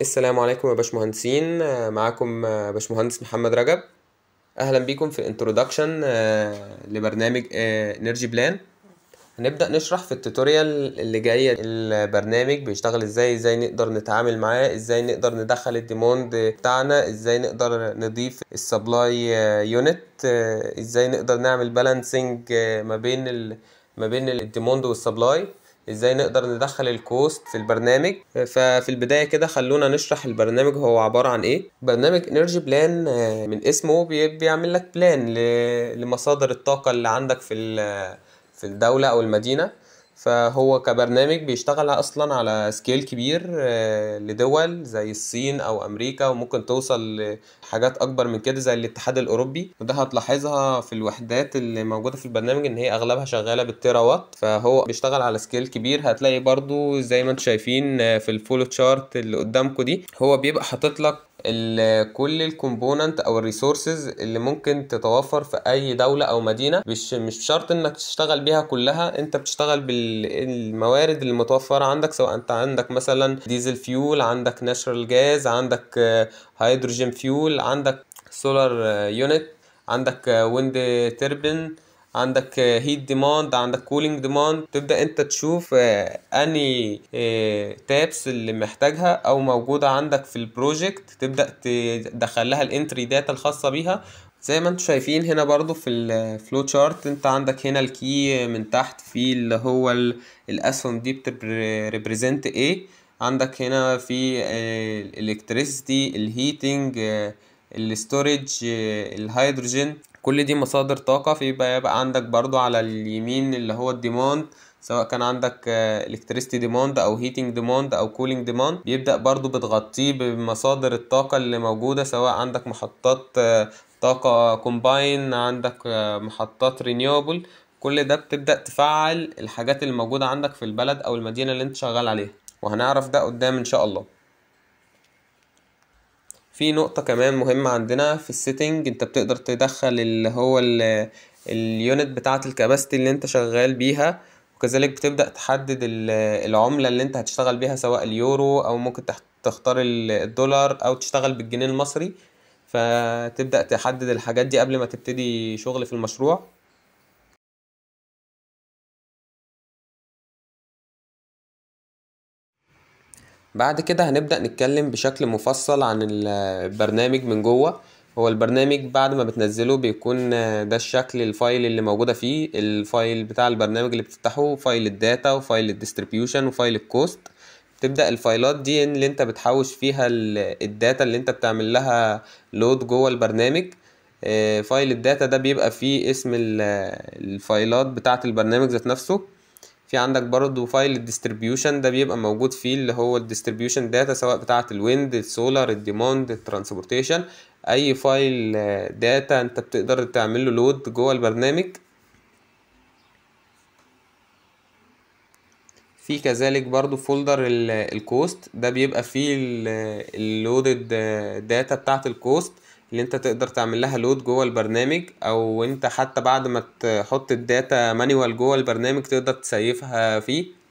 السلام عليكم يا باشمهندسين معاكم باشمهندس محمد رجب اهلا بيكم في الانترودكشن آه، لبرنامج انرجي آه، بلان هنبدا نشرح في التوتوريال اللي جايه البرنامج بيشتغل ازاي ازاي نقدر نتعامل معاه ازاي نقدر ندخل الديموند بتاعنا ازاي نقدر نضيف السبلاي آه، يونت ازاي نقدر نعمل بالانسنج ما بين ما بين الديموند والسبلاي ازاي نقدر ندخل الكوست في البرنامج ففي البدايه كده خلونا نشرح البرنامج هو عباره عن ايه برنامج انرجي آه، بلان من اسمه بيعمل لك بلان لمصادر الطاقه اللي عندك في في الدوله او المدينه فهو كبرنامج بيشتغل اصلا على سكيل كبير آه، لدول زي الصين او امريكا وممكن توصل لحاجات اكبر من كده زي الاتحاد الاوروبي وده هتلاحظها في الوحدات اللي موجوده في البرنامج ان هي اغلبها شغاله بالتيراوات فهو بيشتغل على سكيل كبير هتلاقي برضو زي ما انتم شايفين آه، في الفولو تشارت اللي قدامكم دي هو بيبقى حاطط لك كل الكومبوننت او الريسورسز اللي ممكن تتوفر في اي دوله او مدينه مش مش شرط انك تشتغل بيها كلها انت بتشتغل بالموارد اللي متوفره عندك سواء انت عندك مثلا ديزل فيول عندك ناتشرال جاز عندك آه، هيدروجين فيول عندك سولار آه، يونت عندك آه، ويند تربن عندك هيت ديماند عندك كولينج ديماند تبدا انت تشوف آه، اني تابس آه، اللي محتاجها او موجوده عندك في البروجكت تبدا تدخل لها الانتري داتا الخاصه بيها زي ما انتم شايفين هنا برضو في الفلو شارت آه، انت عندك هنا الكي من تحت في اللي هو الاسهم دي بتريبريزنت ايه عندك هنا في الالكتريسيتي الهيتنج الستورج الهيدروجين كل دي مصادر طاقة فيبقى يبقى عندك برضو على اليمين اللي هو الديماند سواء كان عندك الكتريستي آه، ديماند او هيتنج ديماند او كولينج ديماند بيبدا برضو بتغطيه بمصادر الطاقه اللي موجوده سواء عندك محطات آه، طاقه كومباين عندك آه، محطات رينيوبل كل ده بتبدا تفعل الحاجات اللي موجوده عندك في البلد او المدينه اللي انت شغال عليها وهنعرف ده قدام ان شاء الله في نقطة كمان مهمة عندنا في السيتنج انت بتقدر تدخل اللي هو اليونت بتاعة الكباستي اللي انت شغال بيها وكذلك بتبدأ تحدد العملة اللي انت هتشتغل بيها سواء اليورو او ممكن تختار الدولار او تشتغل بالجنيه المصري فتبدأ تحدد الحاجات دي قبل ما تبتدي شغل في المشروع بعد كده هنبدأ نتكلم بشكل مفصل عن البرنامج من جوه هو البرنامج بعد ما بتنزله بيكون آه، ده الشكل الفايل اللي موجودة فيه الفايل بتاع البرنامج اللي بتفتحه فايل الداتا وفايل الديستريبيوشن وفايل الكوست تبدأ الفايلات دي اللي انت بتحوش فيها الداتا اللي انت بتعمل لها لود جوه البرنامج آه، فايل الداتا ده بيبقى فيه اسم آه، الفايلات بتاعة البرنامج ذات نفسه في عندك برضو فايل الديستريبيوشن ده بيبقى موجود فيه اللي هو الديستريبيوشن داتا سواء بتاعه الويند السولار الديماند الترانسبورتيشن اي فايل داتا انت بتقدر تعمله لود جوه البرنامج في كذلك برضو فولدر الكوست ده بيبقى فيه اللودد داتا بتاعه الكوست اللي انت تقدر تعمل لها لود جوه البرنامج او انت حتى بعد ما تحط الداتا مانيوال جوه البرنامج تقدر تسيفها فيه